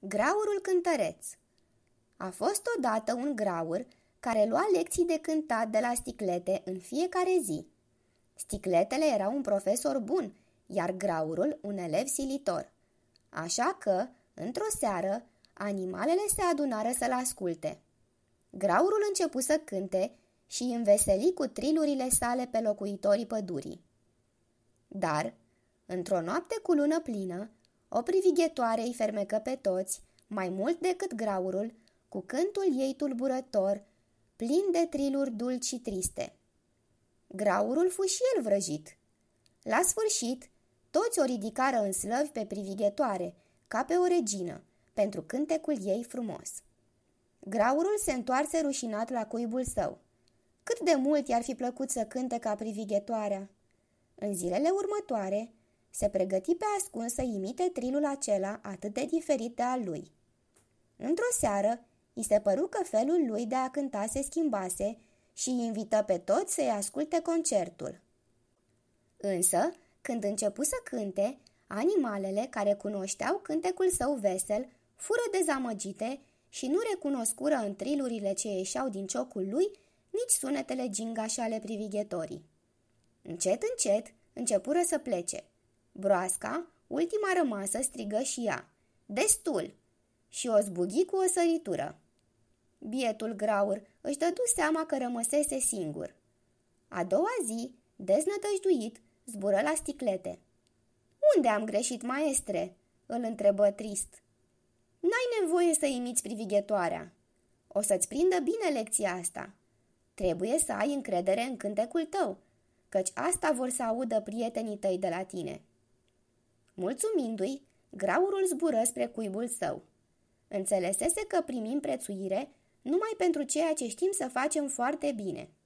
Graurul cântăreț A fost odată un graur care lua lecții de cântat de la sticlete în fiecare zi. Sticletele erau un profesor bun, iar graurul un elev silitor. Așa că, într-o seară, animalele se adunară să-l asculte. Graurul începu să cânte și înveseli cu trilurile sale pe locuitorii pădurii. Dar, într-o noapte cu lună plină, o privighetoare îi fermecă pe toți, mai mult decât graurul, cu cântul ei tulburător, plin de triluri dulci și triste. Graurul fu și el vrăjit. La sfârșit, toți o ridicară în slăvi pe privighetoare, ca pe o regină, pentru cântecul ei frumos. Graurul se întoarse rușinat la cuibul său. Cât de mult i-ar fi plăcut să cânte ca privighetoarea! În zilele următoare, se pregăti pe ascuns să imite trilul acela atât de diferit de al lui. Într-o seară, i se păru că felul lui de a cânta se schimbase și îi invită pe toți să-i asculte concertul. Însă, când începu să cânte, animalele care cunoșteau cântecul său vesel fură dezamăgite și nu recunoscură în trilurile ce ieșeau din ciocul lui nici sunetele gingașe ale privighetorii. Încet, încet, începură să plece – Broasca, ultima rămasă, strigă și ea. Destul! Și o zbughi cu o săritură. Bietul graur își dădu seama că rămăsese singur. A doua zi, deznădăjduit, zbură la sticlete. Unde am greșit, maestre?" îl întrebă trist. N-ai nevoie să imiți privighetoarea. O să-ți prindă bine lecția asta. Trebuie să ai încredere în cântecul tău, căci asta vor să audă prietenii tăi de la tine. Mulțumindu-i, graurul zbură spre cuibul său. Înțelesese că primim prețuire numai pentru ceea ce știm să facem foarte bine –